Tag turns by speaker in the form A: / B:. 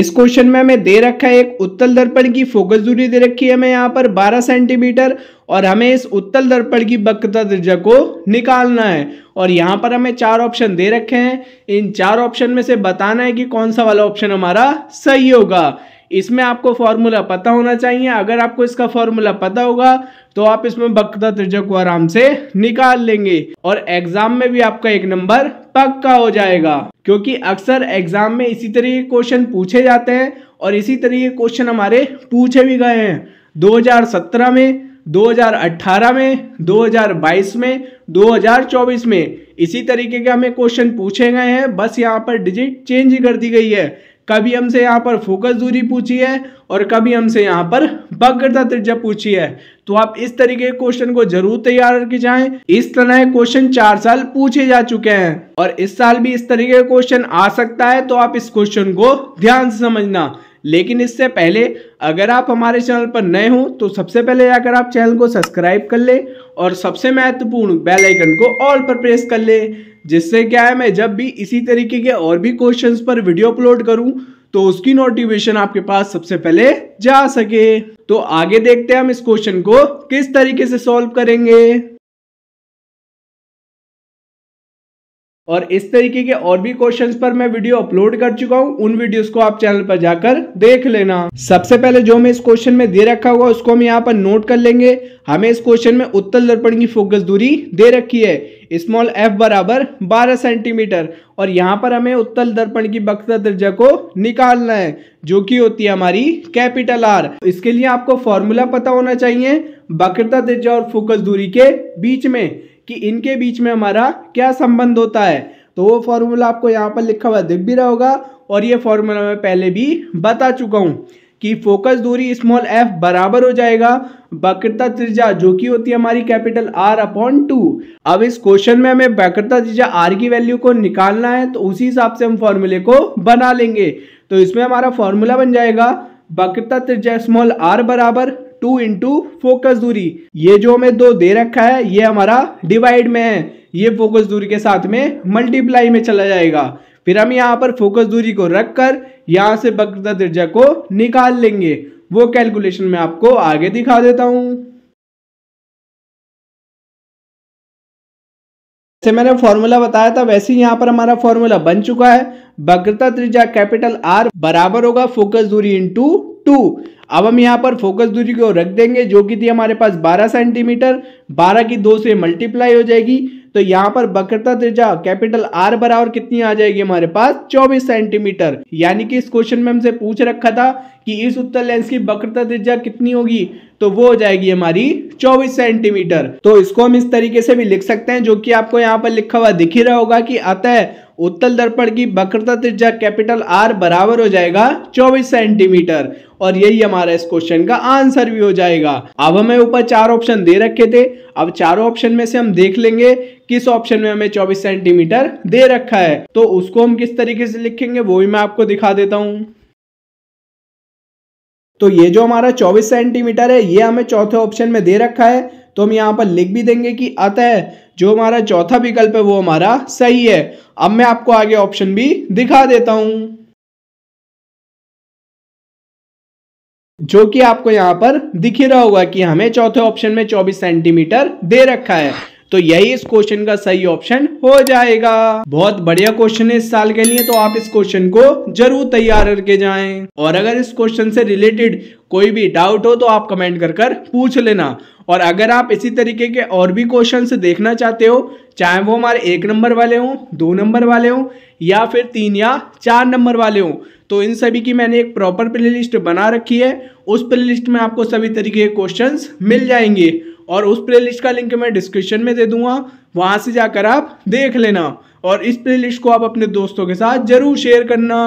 A: इस क्वेश्चन में हमें दे रखा है एक उत्तल दर्पण की फोकस दूरी दे रखी है हमें यहाँ पर 12 सेंटीमीटर और हमें इस उत्तल दर्पण की बकता त्रिज्या को निकालना है और यहाँ पर हमें चार ऑप्शन दे रखे हैं इन चार ऑप्शन में से बताना है कि कौन सा वाला ऑप्शन हमारा सही होगा इसमें आपको फॉर्मूला पता होना चाहिए अगर आपको इसका फॉर्मूला पता होगा तो आप इसमें बक्ता त्रिज्या को आराम से निकाल लेंगे और एग्जाम में भी आपका एक नंबर पक्का हो जाएगा क्योंकि अक्सर एग्जाम में इसी तरह के क्वेश्चन पूछे जाते हैं और इसी तरह के क्वेश्चन हमारे पूछे भी गए हैं 2017 में 2018 में 2022 में 2024 में इसी तरीके के हमें क्वेश्चन पूछे गए हैं बस यहाँ पर डिजिट चेंज कर दी गई है कभी हमसे यहाँ पर फोकस दूरी पूछी है और कभी हमसे यहाँ पर बग्रता त्रिज्या पूछी है तो आप इस तरीके के क्वेश्चन को जरूर तैयार करके जाएं इस तरह के क्वेश्चन चार साल पूछे जा चुके हैं और इस साल भी इस तरीके के क्वेश्चन आ सकता है तो आप इस क्वेश्चन को ध्यान से समझना लेकिन इससे पहले अगर आप हमारे चैनल पर नए हो तो सबसे पहले जाकर आप चैनल को सब्सक्राइब कर ले और सबसे महत्वपूर्ण बेल आइकन को ऑल पर प्रेस कर ले जिससे क्या है मैं जब भी इसी तरीके के और भी क्वेश्चंस पर वीडियो अपलोड करूं तो उसकी नोटिफिकेशन आपके पास सबसे पहले जा सके तो आगे देखते हैं हम इस क्वेश्चन को किस तरीके से सॉल्व करेंगे और इस तरीके के और भी क्वेश्चंस पर मैं वीडियो अपलोड कर चुका हूँ उन वीडियोस को आप चैनल पर जाकर देख लेना सबसे पहले जो हमें इस क्वेश्चन में दे रखा हुआ उसको हम यहाँ पर नोट कर लेंगे हमें इस क्वेश्चन में उत्तल दर्पण की फोकस दूरी दे रखी है स्मॉल एफ बराबर 12 सेंटीमीटर और यहाँ पर हमें उत्तल दर्पण की बक्सा दर्जा को निकालना है जो कि होती है हमारी कैपिटल आर इसके लिए आपको फॉर्मूला पता होना चाहिए बकरता दर्जा और फोकस दूरी के बीच में कि इनके बीच में हमारा क्या संबंध होता है तो वो फॉर्मूला आपको यहाँ पर लिखा हुआ दिख भी रहा होगा और ये फॉर्मूला मैं पहले भी बता चुका हूँ कि फोकस दूरी स्मॉल एफ बराबर हो जाएगा वक्रता त्रिज्या जो कि होती है हमारी कैपिटल आर अपॉन टू अब इस क्वेश्चन में हमें वक्रता त्रिज्या आर की वैल्यू को निकालना है तो उसी हिसाब से हम फॉर्मूले को बना लेंगे तो इसमें हमारा फॉर्मूला बन जाएगा वक्रता त्रिज्या स्मॉल आर बराबर टू इंटू फोकस दूरी ये जो हमें दो दे रखा है ये हमारा डिवाइड में है ये फोकस दूरी के साथ में मल्टीप्लाई में चला जाएगा फिर हम यहाँ पर फोकस दूरी को रख कर यहाँ से बकता दर्जा को निकाल लेंगे वो कैलकुलेशन में आपको आगे दिखा देता हूँ से मैंने फॉर्मूला बताया था वैसे ही यहाँ पर हमारा फॉर्मूला बन चुका है वक्रता त्रिज्या कैपिटल आर बराबर होगा फोकस दूरी इंटू टू अब हम यहाँ पर फोकस दूरी को रख देंगे जो कि थी हमारे पास 12 सेंटीमीटर 12 की दो से मल्टीप्लाई हो जाएगी तो यहाँ पर बकरता त्रिजा कैपिटल आर बराबर कितनी आ जाएगी हमारे पास 24 सेंटीमीटर यानी कि इस क्वेश्चन में हमसे पूछ रखा था कि इस उत्तर लेंस की बकरता त्रिजा कितनी होगी तो वो हो जाएगी हमारी 24 सेंटीमीटर तो इसको हम इस तरीके से भी लिख सकते हैं जो कि आपको यहाँ पर लिखा हुआ दिख ही रहा होगा कि अतः उत्तल दर्पण की वक्रता त्रिज्या कैपिटल आर बराबर हो जाएगा 24 सेंटीमीटर और यही हमारा इस क्वेश्चन का आंसर भी हो जाएगा अब हमें ऊपर चार ऑप्शन दे रखे थे अब चारों ऑप्शन में से हम देख लेंगे किस ऑप्शन में हमें 24 सेंटीमीटर दे रखा है तो उसको हम किस तरीके से लिखेंगे वो भी मैं आपको दिखा देता हूं तो ये जो हमारा 24 सेंटीमीटर है ये हमें चौथे ऑप्शन में दे रखा है तो हम यहाँ पर लिख भी देंगे कि अतः जो हमारा चौथा विकल्प है वो हमारा सही है अब मैं आपको आगे ऑप्शन भी दिखा देता हूं जो कि आपको यहां पर दिख रहा होगा कि हमें चौथे ऑप्शन में 24 सेंटीमीटर दे रखा है तो यही इस क्वेश्चन का सही ऑप्शन हो जाएगा बहुत बढ़िया क्वेश्चन है इस साल के लिए तो आप इस क्वेश्चन को जरूर तैयार करके जाएं और अगर इस क्वेश्चन से रिलेटेड कोई भी डाउट हो तो आप कमेंट कर कर पूछ लेना और अगर आप इसी तरीके के और भी क्वेश्चन देखना चाहते हो चाहे वो हमारे एक नंबर वाले हों दो नंबर वाले हों या फिर तीन या चार नंबर वाले हों तो इन सभी की मैंने एक प्रॉपर प्ले लिस्ट बना रखी है उस प्ले लिस्ट में आपको सभी तरीके के क्वेश्चन मिल जाएंगे और उस प्ले लिस्ट का लिंक मैं डिस्क्रिप्शन में दे दूंगा वहाँ से जाकर आप देख लेना और इस प्ले लिस्ट को आप अपने दोस्तों के साथ ज़रूर शेयर करना